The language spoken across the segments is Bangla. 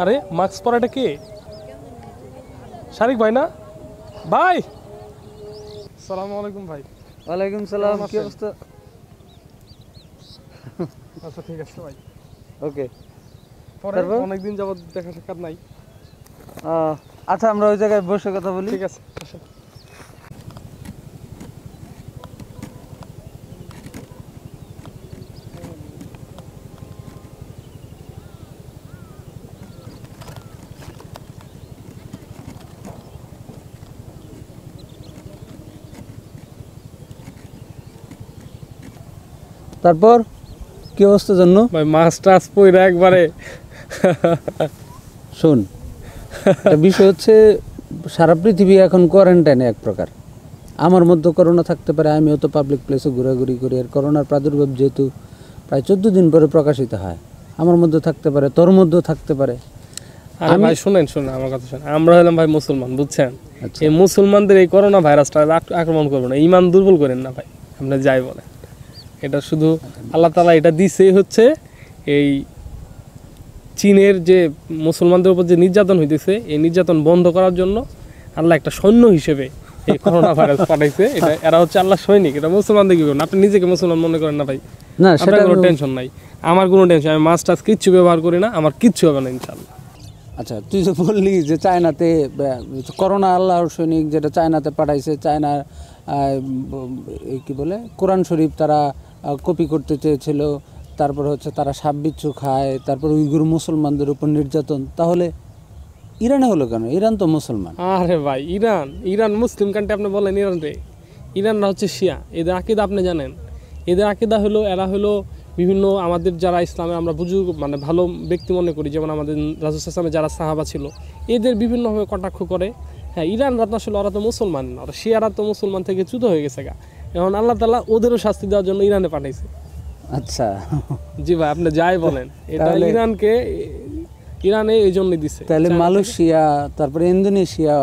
আরে মাস্ক পরাটা কে শারিক ভাই না ভাই সালাম আলাইকুম ভাই ওয়ালাইকুম সালাম কি অবস্থা আচ্ছা ঠিক আছে ভাই ওকে পরে অনেকদিন যাবত দেখা সাক্ষাৎ নাই আচ্ছা আমরা ওই জায়গায় বসে কথা বলি ঠিক আছে তারপর কি অবস্থা জন্য ভাই মাছ টাছ পইরা একবারে শোন বিষয় হচ্ছে সারা পৃথিবী এখন কোয়ারেন্টাইনে এক প্রকার আমার মধ্যে করোনা থাকতে পারে আমিও তো পাবলিক প্লেসে ঘোরাঘুরি করি আর করোনার প্রাদুর্ভাব যেহেতু প্রায় চোদ্দ দিন পরে প্রকাশিত হয় আমার মধ্যে থাকতে পারে তোর মধ্যেও থাকতে পারে ভাই শুনেন শুনেন আমার কথা শুনেন আমরা হলাম ভাই মুসলমান বুঝছেন আচ্ছা। এই মুসলমানদের এই করোনা ভাইরাসটা আক্রমণ করবো না ইমান দুর্বল করেন না ভাই আপনি যাই বলে এটা শুধু আল্লাহ তালা এটা দিছে হচ্ছে এই চীনের যে মুসলমানদের উপর যে নির্যাতন হইতেছে এই নির্যাতন বন্ধ করার জন্য আল্লাহ একটা সৈন্য হিসেবে এই করোনা ভাইরাস পাঠাইছে এটা এরা হচ্ছে আল্লাহ সৈনিক এটা মুসলমানদের কি করবেন আপনি নিজেকে মুসলমান মনে করেন না ভাই না সেটা কোনো টেনশন নাই আমার কোনো টেনশন আমি মাছ টাছ কিচ্ছু ব্যবহার করি না আমার কিচ্ছু হবে না ইনশাল্লাহ আচ্ছা তুই যে বললি যে চায়নাতে করোনা আল্লাহ সৈনিক যেটা চায়নাতে পাঠাইছে চায়নার কি বলে কোরআন শরীফ তারা কপি করতে চেয়েছিল তারপর হচ্ছে তারা সাববিচ্ছু খায় তারপর উইগুর মুসলমানদের উপর নির্যাতন তাহলে ইরানে হলো কেন ইরান তো মুসলমান আরে ভাই ইরান ইরান মুসলিম কান্টি আপনি বলেন ইরান রে ইরানরা হচ্ছে শিয়া এদের আকিদা আপনি জানেন এদের আকিদা হলো এরা হলো বিভিন্ন আমাদের যারা ইসলামে আমরা বুঝু মানে ভালো ব্যক্তি মনে করি যেমন আমাদের রাজু ইসলামে যারা সাহাবা ছিল এদের বিভিন্নভাবে কটাক্ষ করে হ্যাঁ ইরান রাত আসলে ওরা তো মুসলমান না ওরা শিয়ারা তো মুসলমান থেকে চ্যুত হয়ে গেছে গা এখন আল্লাহ তালা ওদেরও শাস্তি দেওয়ার জন্য ইরানে পাঠাইছে আচ্ছা জি ভাই আপনি যাই বলেন এটা ইরানকে ইরানে এই জন্য দিচ্ছে তাহলে মালয়েশিয়া তারপরে ইন্দোনেশিয়া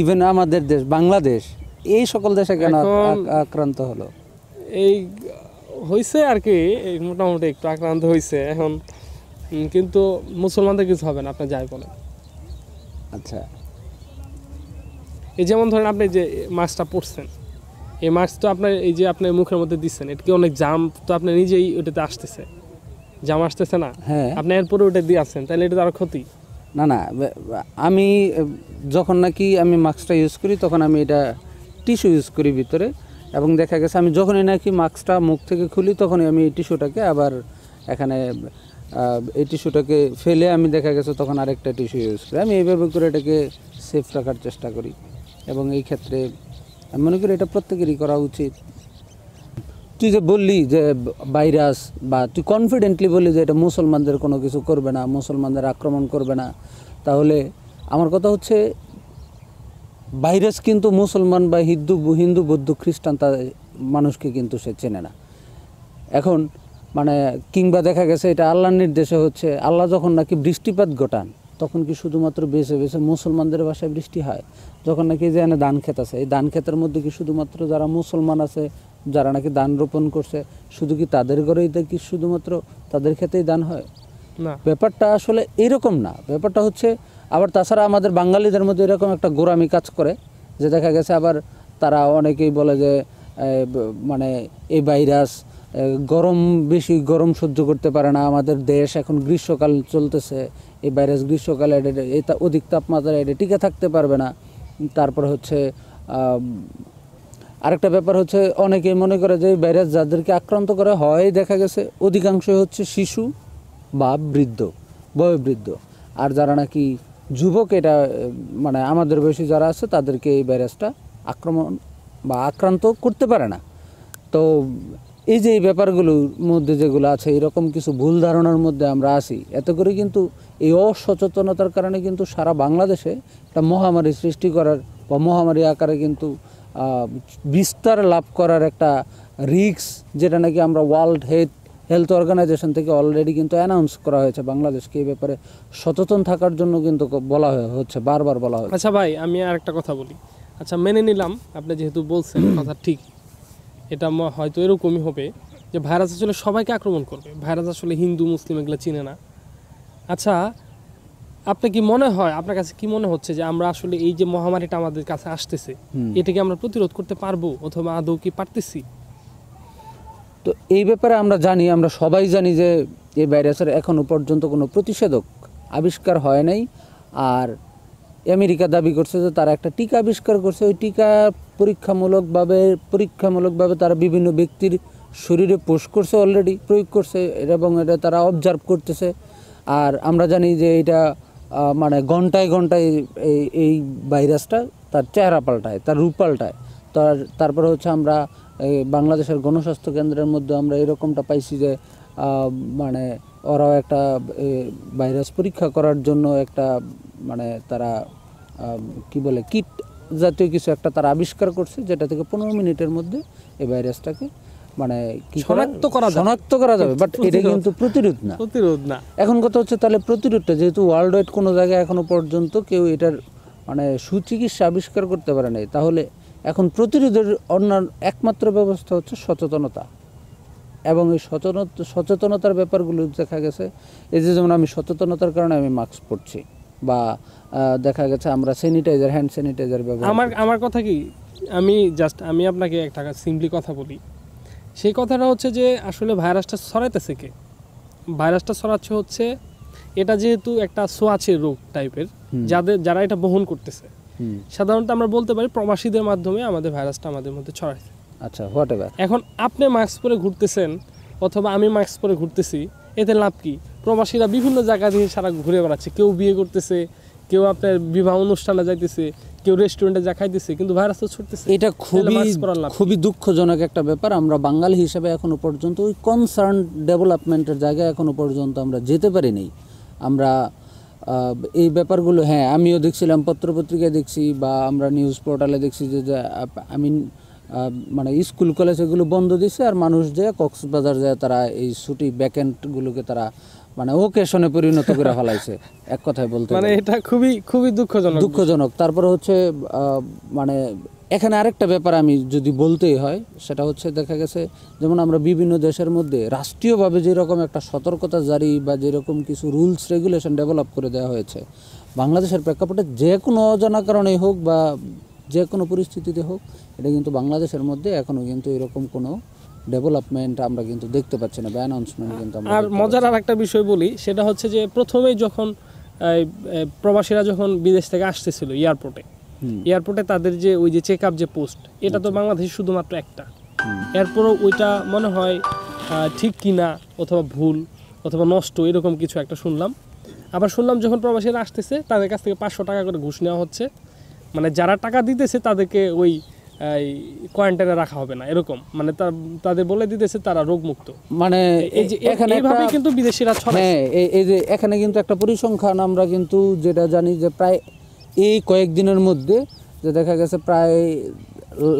ইভেন আমাদের দেশ বাংলাদেশ এই সকল দেশে কেন আক্রান্ত হলো এই হয়েছে আর কি মোটামুটি একটু আক্রান্ত হয়েছে এখন কিন্তু মুসলমানদের কিছু হবে না আপনি যাই বলেন আচ্ছা এই যেমন ধরেন আপনি যে মাছটা পড়ছেন এই মাস্ক তো আপনার এই যে আপনার মুখের মধ্যে দিচ্ছেন এটাকে অনেক জাম তো আপনি নিজেই ওটাতে আসতেছে জাম আসতেছে না হ্যাঁ আপনি এরপরে ওটা দিয়ে আসছেন তাহলে এটা তার ক্ষতি না না আমি যখন নাকি আমি মাস্কটা ইউজ করি তখন আমি এটা টিস্যু ইউজ করি ভিতরে এবং দেখা গেছে আমি যখনই নাকি মাস্কটা মুখ থেকে খুলি তখনই আমি এই টিস্যুটাকে আবার এখানে এই টিস্যুটাকে ফেলে আমি দেখা গেছে তখন আরেকটা টিস্যু ইউজ করি আমি এইভাবে করে এটাকে সেফ রাখার চেষ্টা করি এবং এই ক্ষেত্রে আমি মনে করি এটা প্রত্যেকেরই করা উচিত তুই যে বললি যে ভাইরাস বা তুই কনফিডেন্টলি বললি যে এটা মুসলমানদের কোনো কিছু করবে না মুসলমানদের আক্রমণ করবে না তাহলে আমার কথা হচ্ছে ভাইরাস কিন্তু মুসলমান বা হিন্দু হিন্দু বৌদ্ধ খ্রিস্টান তা মানুষকে কিন্তু সে চেনে না এখন মানে কিংবা দেখা গেছে এটা আল্লাহর নির্দেশে হচ্ছে আল্লাহ যখন নাকি বৃষ্টিপাত ঘটান তখন কি শুধুমাত্র বেছে বেছে মুসলমানদের বাসায় বৃষ্টি হয় যখন নাকি যে এনে ধান খেত আছে এই ধান খেতের মধ্যে কি শুধুমাত্র যারা মুসলমান আছে যারা নাকি ধান রোপণ করছে শুধু কি তাদের ঘরেই কি শুধুমাত্র তাদের খেতেই দান হয় না ব্যাপারটা আসলে এইরকম না ব্যাপারটা হচ্ছে আবার তাছাড়া আমাদের বাঙালিদের মধ্যে এরকম একটা গোরামি কাজ করে যে দেখা গেছে আবার তারা অনেকেই বলে যে মানে এই ভাইরাস গরম বেশি গরম সহ্য করতে পারে না আমাদের দেশ এখন গ্রীষ্মকাল চলতেছে এই ভাইরাস গ্রীষ্মকালে এই অধিক তাপমাত্রা এটা টিকে থাকতে পারবে না তারপর হচ্ছে আরেকটা ব্যাপার হচ্ছে অনেকেই মনে করে যে ভাইরাস যাদেরকে আক্রান্ত করে হয় দেখা গেছে অধিকাংশই হচ্ছে শিশু বা বৃদ্ধ বয়বৃদ্ধ আর যারা নাকি যুবক এটা মানে আমাদের বয়সী যারা আছে তাদেরকে এই ভাইরাসটা আক্রমণ বা আক্রান্ত করতে পারে না তো এই যে এই ব্যাপারগুলোর মধ্যে যেগুলো আছে এরকম কিছু ভুল ধারণার মধ্যে আমরা আসি এত করে কিন্তু এই অসচেতনতার কারণে কিন্তু সারা বাংলাদেশে একটা মহামারী সৃষ্টি করার বা মহামারী আকারে কিন্তু বিস্তার লাভ করার একটা রিক্স যেটা নাকি আমরা ওয়ার্ল্ড হেলথ হেলথ অর্গানাইজেশন থেকে অলরেডি কিন্তু অ্যানাউন্স করা হয়েছে বাংলাদেশকে এই ব্যাপারে সচেতন থাকার জন্য কিন্তু বলা হচ্ছে বারবার বলা হচ্ছে আচ্ছা ভাই আমি আর একটা কথা বলি আচ্ছা মেনে নিলাম আপনি যেহেতু বলছেন কথা ঠিক এটা হয়তো এরকমই হবে যে ভাইরাস আসলে সবাইকে আক্রমণ করবে ভাইরাস আসলে হিন্দু মুসলিম এগুলো চিনে না আচ্ছা আপনার কি মনে হয় আপনার কাছে কি মনে হচ্ছে যে আমরা আসলে এই যে মহামারীটা আমাদের কাছে আসতেছে এটাকে আমরা প্রতিরোধ করতে পারবো অথবা আদৌ কি পারতেছি তো এই ব্যাপারে আমরা জানি আমরা সবাই জানি যে এই ভাইরাসের এখনও পর্যন্ত কোনো প্রতিষেধক আবিষ্কার হয় নাই আর আমেরিকা দাবি করছে যে তারা একটা টিকা আবিষ্কার করছে ওই টিকা পরীক্ষামূলকভাবে পরীক্ষামূলকভাবে তারা বিভিন্ন ব্যক্তির শরীরে পোষ করছে অলরেডি প্রয়োগ করছে এবং এটা তারা অবজার্ভ করতেছে আর আমরা জানি যে এটা মানে ঘন্টায় ঘন্টায় এই এই ভাইরাসটা তার চেহারা পাল্টায় তার রূপ পাল্টায় তার তারপরে হচ্ছে আমরা এই বাংলাদেশের গণস্বাস্থ্য কেন্দ্রের মধ্যে আমরা এরকমটা পাইছি যে মানে ওরাও একটা ভাইরাস পরীক্ষা করার জন্য একটা মানে তারা কি বলে কিট জাতীয় কিছু একটা তারা আবিষ্কার করছে যেটা থেকে পনেরো মিনিটের মধ্যে এই ভাইরাসটাকে মানে শনাক্ত করা শনাক্ত করা যাবে বাট এটা কিন্তু প্রতিরোধ না প্রতিরোধ না এখন কথা হচ্ছে তাহলে প্রতিরোধটা যেহেতু ওয়ার্ল্ড ওয়াইড কোনো জায়গায় এখনো পর্যন্ত কেউ এটার মানে সুচিকিৎসা আবিষ্কার করতে পারে নাই তাহলে এখন প্রতিরোধের অন্য একমাত্র ব্যবস্থা হচ্ছে সচেতনতা এবং এই সচেতন সচেতনতার ব্যাপারগুলো দেখা গেছে এই যে যেমন আমি সচেতনতার কারণে আমি মাস্ক পরছি বা দেখা গেছে আমরা স্যানিটাইজার হ্যান্ড স্যানিটাইজার ব্যবহার আমার আমার কথা কি আমি জাস্ট আমি আপনাকে একটা সিম্পলি কথা বলি সেই কথাটা হচ্ছে যে আসলে ভাইরাসটা ছড়াইতেছে কে ভাইরাসটা ছড়াচ্ছে হচ্ছে এটা যেহেতু একটা সোয়াচের রোগ টাইপের যাদের যারা এটা বহন করতেছে সাধারণত আমরা বলতে পারি প্রবাসীদের মাধ্যমে আমাদের ভাইরাসটা আমাদের মধ্যে ছড়াইছে আচ্ছা হোয়াট এভার এখন আপনি মাস্ক পরে ঘুরতেছেন অথবা আমি মাস্ক পরে ঘুরতেছি এতে লাভ কি প্রবাসীরা বিভিন্ন জায়গা দিয়ে সারা ঘুরে বেড়াচ্ছে কেউ বিয়ে করতেছে কেউ আপনার বিবাহ অনুষ্ঠানে যাইতেছে কেউ রেস্টুরেন্টে যা খাইতেছে কিন্তু ভাইরাস তো ছুটতেছে এটা খুবই খুবই দুঃখজনক একটা ব্যাপার আমরা বাঙালি হিসাবে এখনো পর্যন্ত ওই কনসার্ন ডেভেলপমেন্টের জায়গায় এখনো পর্যন্ত আমরা যেতে পারিনি আমরা এই ব্যাপারগুলো হ্যাঁ আমিও দেখছিলাম পত্রপত্রিকায় দেখছি বা আমরা নিউজ পোর্টালে দেখছি যে আমি মানে স্কুল কলেজ এগুলো বন্ধ দিছে আর মানুষ যে কক্সবাজার যায় তারা এই ছুটি ব্যাকেন্টগুলোকে তারা মানে ওকেশনে পরিণত করে ফেলাইছে এক কথায় বলতে মানে এটা খুবই খুবই দুঃখজনক দুঃখজনক তারপরে হচ্ছে মানে এখানে আরেকটা ব্যাপার আমি যদি বলতেই হয় সেটা হচ্ছে দেখা গেছে যেমন আমরা বিভিন্ন দেশের মধ্যে রাষ্ট্রীয়ভাবে যেরকম একটা সতর্কতা জারি বা যেরকম কিছু রুলস রেগুলেশন ডেভেলপ করে দেওয়া হয়েছে বাংলাদেশের প্রেক্ষাপটে যে কোনো অজানা কারণেই হোক বা যে কোনো পরিস্থিতিতে হোক এটা কিন্তু বাংলাদেশের মধ্যে এখনও কিন্তু এরকম কোনো ডেভেলপমেন্ট আমরা কিন্তু দেখতে পাচ্ছি না অ্যানাউন্সমেন্ট কিন্তু আর মজার আর একটা বিষয় বলি সেটা হচ্ছে যে প্রথমেই যখন প্রবাসীরা যখন বিদেশ থেকে আসতেছিল এয়ারপোর্টে এয়ারপোর্টে তাদের যে ওই যে চেক আপ যে পোস্ট এটা তো আচ্ছা। বাংলাদেশে শুধুমাত্র একটা এরপরও ওইটা মনে হয় ঠিক কিনা অথবা ভুল অথবা নষ্ট এরকম কিছু একটা শুনলাম আবার শুনলাম যখন প্রবাসীরা আসতেছে তাদের কাছ থেকে পাঁচশো টাকা করে ঘুষ নেওয়া হচ্ছে মানে যারা টাকা দিতেছে তাদেরকে ওই এই কোয়ারেন্টাইনে রাখা হবে না এরকম মানে তাদের বলে দিতেছে তারা রোগমুক্ত মানে এই যে এখানে এইভাবে কিন্তু বিদেশিরা ছড়ে হ্যাঁ, এই এই যে এখানে কিন্তু একটা পরিসংখ্যান আমরা কিন্তু যেটা জানি যে প্রায় এই কয়েকদিনের মধ্যে যে দেখা গেছে প্রায়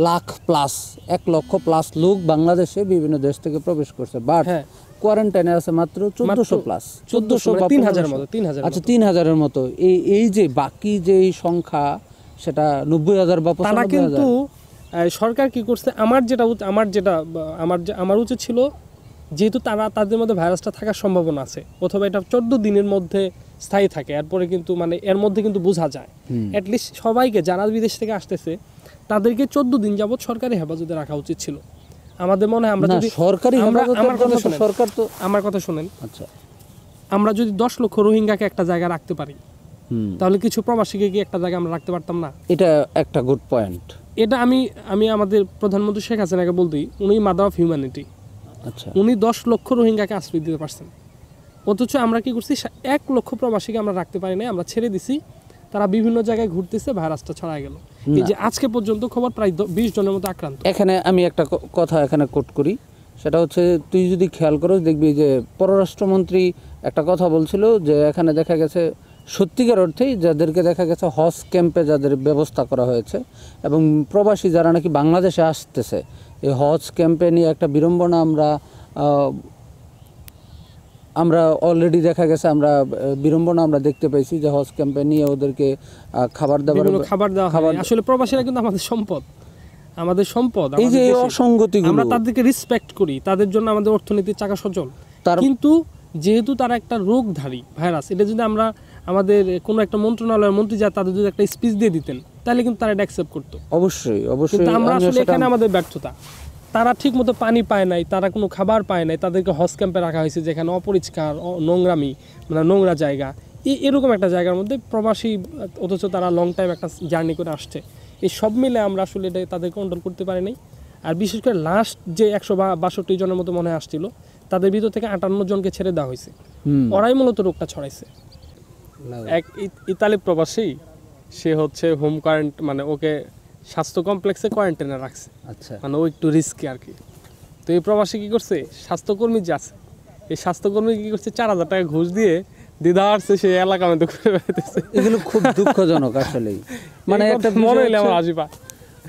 লাখ প্লাস এক লক্ষ প্লাস লোক বাংলাদেশে বিভিন্ন দেশ থেকে প্রবেশ করছে বাট হ্যাঁ। কোয়ারেন্টাইনে আছে মাত্র চোদ্দশো প্লাস মানে চোদ্দশো বা তিন হাজার মতো তিন হাজার আচ্ছা তিন হাজারের মতো এই এই যে বাকি যে সংখ্যা সেটা নব্বই হাজার বা কিন্তু সরকার কি করছে আমার যেটা আমার যেটা আমার আমার উচিত ছিল যেহেতু তারা তাদের মধ্যে ভাইরাসটা থাকার সম্ভাবনা আছে অথবা এটা চোদ্দ দিনের মধ্যে স্থায়ী থাকে এরপরে কিন্তু মানে এর মধ্যে কিন্তু বোঝা যায় অ্যাটলিস্ট সবাইকে যারা বিদেশ থেকে আসতেছে তাদেরকে চোদ্দ দিন যাবৎ সরকারি হেফাজতে রাখা উচিত ছিল আমাদের মনে হয় আমরা যদি সরকারি আমার কথা সরকার তো আমার কথা শোনেন আচ্ছা আমরা যদি দশ লক্ষ রোহিঙ্গাকে একটা জায়গায় রাখতে পারি তাহলে কিছু প্রবাসীকে কি একটা জায়গায় আমরা রাখতে পারতাম না এটা একটা গুড পয়েন্ট এটা আমি আমি আমাদের প্রধানমন্ত্রী শেখ হাসিনাকে বলতেই উনি মাদার অফ হিউম্যানিটি আচ্ছা উনি দশ লক্ষ রোহিঙ্গাকে আশ্রয় দিতে পারছেন অথচ আমরা কি করছি এক লক্ষ প্রবাসীকে আমরা রাখতে পারি নাই আমরা ছেড়ে দিছি তারা বিভিন্ন জায়গায় ঘুরতেছে ভাইরাসটা ছড়া গেল এই যে আজকে পর্যন্ত খবর প্রায় বিশ জনের মতো আক্রান্ত এখানে আমি একটা কথা এখানে কোট করি সেটা হচ্ছে তুই যদি খেয়াল করো দেখবি যে পররাষ্ট্রমন্ত্রী একটা কথা বলছিল যে এখানে দেখা গেছে সত্যিকার অর্থেই যাদেরকে দেখা গেছে হজ ক্যাম্পে যাদের ব্যবস্থা করা হয়েছে এবং প্রবাসী যারা নাকি বাংলাদেশে আসতেছে এই হজ ক্যাম্পে নিয়ে একটা বিড়ম্বনা আমরা আমরা অলরেডি দেখা গেছে আমরা বিড়ম্বনা আমরা দেখতে পেয়েছি যে হজ ক্যাম্পে নিয়ে ওদেরকে খাবার দাবার খাবার দেওয়া খাবার আসলে প্রবাসীরা কিন্তু আমাদের সম্পদ আমাদের সম্পদ এই যে অসঙ্গতি আমরা তাদেরকে রিসপেক্ট করি তাদের জন্য আমাদের অর্থনীতির চাকা সচল কিন্তু যেহেতু তারা একটা রোগধারী ভাইরাস এটা যদি আমরা আমাদের কোন একটা মন্ত্রণালয়ের মন্ত্রী যা তাদের যদি একটা স্পিচ দিয়ে দিতেন তাহলে কিন্তু তারা এটা অ্যাকসেপ্ট করতো অবশ্যই অবশ্যই আমরা আসলে এখানে আমাদের ব্যর্থতা তারা ঠিক মতো পানি পায় নাই তারা কোনো খাবার পায় নাই তাদেরকে হজ ক্যাম্পে রাখা হয়েছে যেখানে অপরিষ্কার নোংরামি মানে নোংরা জায়গা এরকম একটা জায়গার মধ্যে প্রবাসী অথচ তারা লং টাইম একটা জার্নি করে আসছে এই সব মিলে আমরা আসলে এটা তাদের কন্ট্রোল করতে পারি নাই আর বিশেষ করে লাস্ট যে একশো বাষট্টি জনের মতো মনে আসছিল তাদের ভিতর থেকে আটান্ন জনকে ছেড়ে দেওয়া হয়েছে ওরাই মূলত রোগটা ছড়াইছে এক ইতালি প্রবাসী সে হচ্ছে হোম কোয়ারেন্ট মানে ওকে স্বাস্থ্য কমপ্লেক্সে কোয়ারেন্টাইনে রাখছে আচ্ছা মানে ও একটু রিস্কি আর কি তো এই প্রবাসী কি করছে স্বাস্থ্যকর্মী যে আছে এই স্বাস্থ্যকর্মী কি করছে চার হাজার টাকা ঘুষ দিয়ে দ্বিধা আসছে সেই এলাকা মধ্যে ঘুরে বেড়াতেছে এগুলো খুব দুঃখজনক আসলে মানে একটা মনে হইলে আমার আজিবা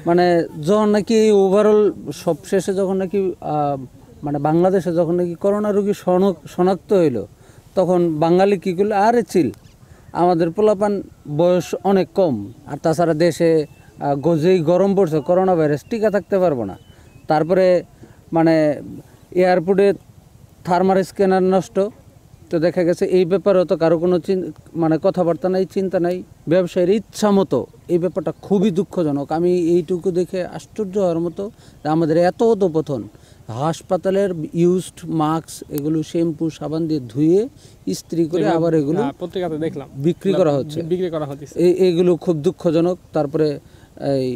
মানে যখন নাকি ওভারঅল সবশেষে যখন নাকি মানে বাংলাদেশে যখন নাকি করোনা রোগী শনাক্ত হইলো তখন বাঙালি কী করলো আরে চিল আমাদের পোলাপান বয়স অনেক কম আর তাছাড়া দেশে গজেই গরম পড়ছে করোনা ভাইরাস টিকা থাকতে পারবো না তারপরে মানে এয়ারপোর্টে থার্মার স্ক্যানার নষ্ট তো দেখা গেছে এই ব্যাপারেও তো কারো কোনো মানে কথাবার্তা নাই চিন্তা নাই ব্যবসায়ীর ইচ্ছা মতো এই ব্যাপারটা খুবই দুঃখজনক আমি এইটুকু দেখে আশ্চর্য হওয়ার মতো আমাদের এত অধপথন হাসপাতালের ইউজড মাস্ক এগুলো শ্যাম্পু সাবান দিয়ে ধুয়ে ইস্ত্রি করে আবার এগুলো হ্যাঁ, দেখলাম বিক্রি করা হচ্ছে বিক্রি করা হচ্ছে এগুলো খুব দুঃখজনক তারপরে এই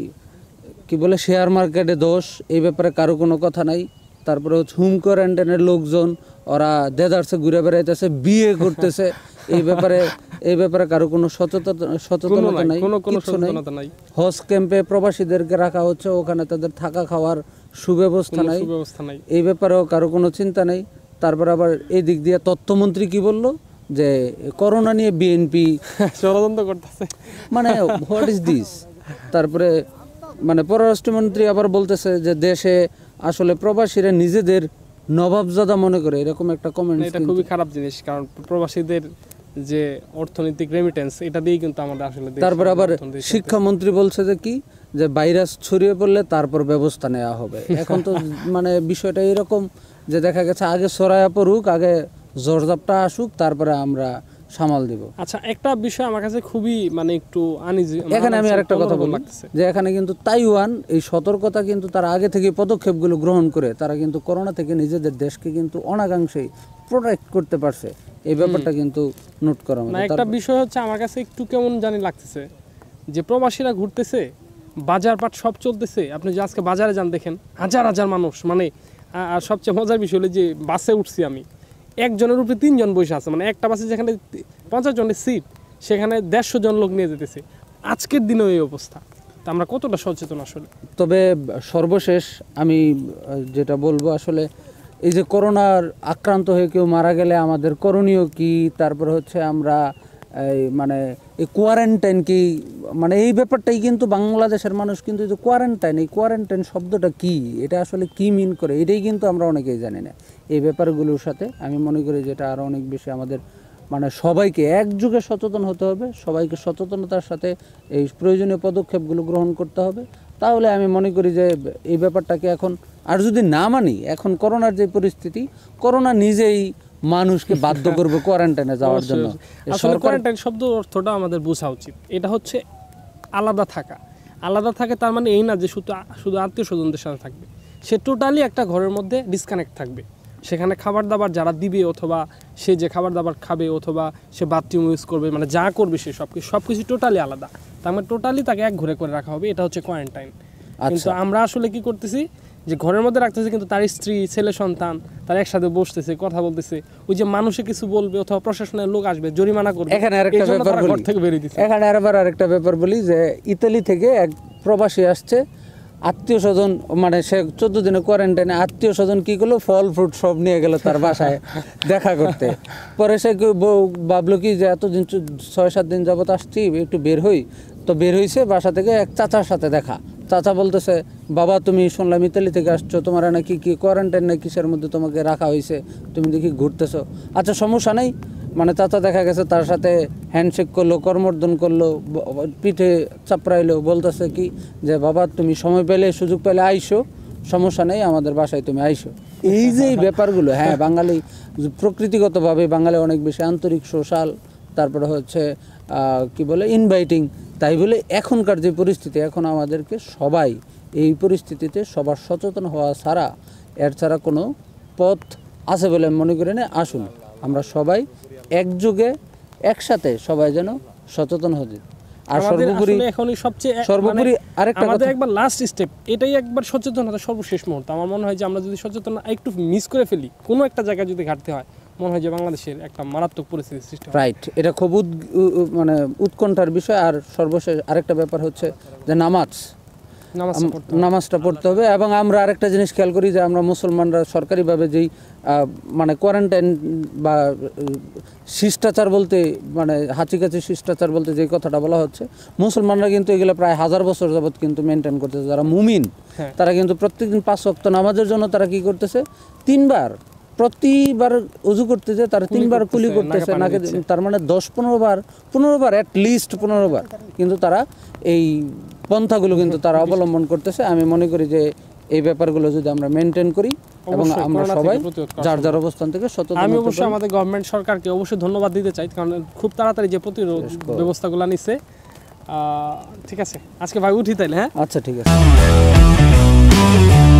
কি বলে শেয়ার মার্কেটে দোষ এই ব্যাপারে কারো কোনো কথা নাই তারপরে হচ্ছে হোম কোয়ারেন্টাইনের লোকজন ওরা দেদারসে ঘুরে বেড়াইতেছে বিয়ে করতেছে এই ব্যাপারে এই ব্যাপারে কারো কোনো সচেতনতা নাই কিছু নাই হজ ক্যাম্পে প্রবাসীদেরকে রাখা হচ্ছে ওখানে তাদের থাকা খাওয়ার সুব্যবস্থা নাই এই ব্যাপারেও কারো কোনো চিন্তা নেই তারপর আবার এই দিক দিয়ে তথ্যমন্ত্রী কি বললো যে করোনা নিয়ে বিএনপি ষড়যন্ত্র করতেছে মানে হোয়াট ইজ দিস তারপরে মানে পররাষ্ট্রমন্ত্রী আবার বলতেছে যে দেশে আসলে প্রবাসীরা নিজেদের নবাবজাদা মনে করে এরকম একটা কমেন্ট এটা খুবই খারাপ জিনিস কারণ প্রবাসীদের যে অর্থনৈতিক রেমিটেন্স এটা দিয়েই কিন্তু আমাদের আসলে তারপর আবার শিক্ষামন্ত্রী বলছে যে কি যে ভাইরাস ছড়িয়ে পড়লে তারপর ব্যবস্থা নেওয়া হবে এখন তো মানে বিষয়টা এরকম যে দেখা গেছে আগে সরায়া পড়ুক আগে জর্জাপটা আসুক তারপরে আমরা সামাল দিব আচ্ছা একটা বিষয় আমার কাছে খুবই মানে একটু আনিজি মানে এখানে আমি আরেকটা কথা বলি যে এখানে কিন্তু তাইওয়ান এই সতর্কতা কিন্তু তার আগে থেকে পদক্ষেপগুলো গ্রহণ করে তারা কিন্তু করোনা থেকে নিজেদের দেশকে কিন্তু অনাকাঙ্ক্ষেই প্রোটেক্ট করতে পারছে এই ব্যাপারটা কিন্তু নোট করা মানে একটা বিষয় হচ্ছে আমার কাছে একটু কেমন জানি লাগতেছে যে প্রবাসীরা ঘুরতেছে বাজার পাট সব চলতেছে আপনি যে আজকে বাজারে যান দেখেন হাজার হাজার মানুষ মানে আর সবচেয়ে মজার বিষয় হলো যে বাসে উঠছি আমি একজনের উপরে তিনজন বসে আছে মানে একটা বাসে যেখানে পঞ্চাশ জনের সিট সেখানে দেড়শো জন লোক নিয়ে যেতেছে আজকের দিনেও এই অবস্থা তা আমরা কতটা সচেতন আসলে তবে সর্বশেষ আমি যেটা বলবো আসলে এই যে করোনার আক্রান্ত হয়ে কেউ মারা গেলে আমাদের করণীয় কি তারপর হচ্ছে আমরা এই মানে এই কোয়ারেন্টাইন কি মানে এই ব্যাপারটাই কিন্তু বাংলাদেশের মানুষ কিন্তু যে কোয়ারেন্টাইন এই কোয়ারেন্টাইন শব্দটা কি এটা আসলে কি মিন করে এটাই কিন্তু আমরা অনেকেই জানি না এই ব্যাপারগুলোর সাথে আমি মনে করি যেটা আরও অনেক বেশি আমাদের মানে সবাইকে একযুগে সচেতন হতে হবে সবাইকে সচেতনতার সাথে এই প্রয়োজনীয় পদক্ষেপগুলো গ্রহণ করতে হবে তাহলে আমি মনে করি যে এই ব্যাপারটাকে এখন আর যদি না মানি এখন করোনার যে পরিস্থিতি করোনা নিজেই মানুষকে বাধ্য করবে কোয়ারেন্টাইনে যাওয়ার জন্য আসলে কোয়ারেন্টাইন শব্দ অর্থটা আমাদের বোঝা উচিত এটা হচ্ছে আলাদা থাকা আলাদা থাকে তার মানে এই না যে শুধু শুধু আত্মীয় স্বজনদের সাথে থাকবে সে টোটালি একটা ঘরের মধ্যে ডিসকানেক্ট থাকবে সেখানে খাবার দাবার যারা দিবে অথবা সে যে খাবার দাবার খাবে অথবা সে বাথরুম ইউজ করবে মানে যা করবে সে সব কিছু সব কিছু টোটালি আলাদা তার মানে টোটালি তাকে এক ঘরে করে রাখা হবে এটা হচ্ছে কোয়ারেন্টাইন কিন্তু আচ্ছা। আমরা আসলে কি করতেছি যে ঘরের মধ্যে রাখতেছে কিন্তু তার স্ত্রী ছেলে সন্তান তার একসাথে বসতেছে কথা বলতেছে ওই যে মানুষে কিছু বলবে অথবা প্রশাসনের লোক আসবে জরিমানা করবে এখানে আরেকটা ব্যাপার বলি এখানে আবার আরেকটা ব্যাপার বলি যে ইতালি থেকে এক প্রবাসী আসছে আত্মীয় স্বজন মানে সে চোদ্দ দিনে কোয়ারেন্টাইনে আত্মীয় স্বজন কী করলো ফল ফ্রুট সব নিয়ে গেল তার বাসায় দেখা করতে পরে সে ভাবলো কি যে এতদিন ছয় সাত দিন যাবত আসছি একটু বের হই তো বের হইছে বাসা থেকে এক চাচার সাথে দেখা চাচা বলতেছে বাবা তুমি শুনলাম ইতালি থেকে আসছো তোমার নাকি কি কোয়ারেন্টাইন না কিসের মধ্যে তোমাকে রাখা হয়েছে তুমি দেখি ঘুরতেছো আচ্ছা সমস্যা নেই মানে চাচা দেখা গেছে তার সাথে হ্যান্ডশেক করলো কর্মর্দন করলো পিঠে চাপড়াইলো বলতেছে কি যে বাবা তুমি সময় পেলে সুযোগ পেলে আইসো সমস্যা নেই আমাদের বাসায় তুমি আইসো এই যে ব্যাপারগুলো হ্যাঁ বাঙালি প্রকৃতিগতভাবে বাঙালি অনেক বেশি আন্তরিক সোশ্যাল তারপরে হচ্ছে কি বলে ইনভাইটিং তাই বলে এখনকার যে পরিস্থিতি এখন আমাদেরকে সবাই এই পরিস্থিতিতে সবার সচেতন হওয়া ছাড়া এর ছাড়া কোনো পথ আছে বলে মনে করি না আসুন আমরা সবাই একযোগে একসাথে সবাই যেন সচেতন হতে আর সর্বোপরি এখনই সবচেয়ে সর্বোপরি মানে আরেকটা আমাদের একবার লাস্ট স্টেপ এটাই একবার সচেতনতা সর্বশেষ মুহূর্ত আমার মনে হয় যে আমরা যদি সচেতন একটু মিস করে ফেলি কোনো একটা জায়গায় যদি ঘাটতে হয় মনে হয় যে বাংলাদেশের একটা মারাত্মক পরিস্থিতি সৃষ্টি রাইট এটা খুব মানে উৎকণ্ঠার বিষয় আর সর্বশেষ আরেকটা ব্যাপার হচ্ছে যে নামাজ নামাজটা পড়তে হবে এবং আমরা আরেকটা জিনিস খেয়াল করি যে আমরা মুসলমানরা সরকারিভাবে যেই মানে কোয়ারেন্টাইন বা শিষ্টাচার বলতে মানে হাঁচি কাছি শিষ্টাচার বলতে যে কথাটা বলা হচ্ছে মুসলমানরা কিন্তু এগুলো প্রায় হাজার বছর যাবৎ কিন্তু মেনটেন করতেছে যারা মুমিন হ্যাঁ। তারা কিন্তু প্রত্যেকদিন পাঁচ অক্ত নামাজের জন্য তারা কি করতেছে তিনবার প্রতিবার উজু করতেছে তার তিনবার কুলি করতেছে নাকি তার মানে দশ পনেরো বার পনেরো বার অ্যাট লিস্ট পনেরো বার কিন্তু তারা এই পন্থাগুলো কিন্তু তারা অবলম্বন করতেছে আমি মনে করি যে এই ব্যাপারগুলো যদি আমরা মেনটেন করি এবং আমরা সবাই যার যার অবস্থান থেকে সচেতন আমি অবশ্যই আমাদের গভর্নমেন্ট সরকারকে অবশ্যই ধন্যবাদ দিতে চাই কারণ খুব তাড়াতাড়ি যে প্রতিরোধ ব্যবস্থাগুলো নিচ্ছে ঠিক আছে আজকে ভাই উঠি তাইলে হ্যাঁ আচ্ছা ঠিক আছে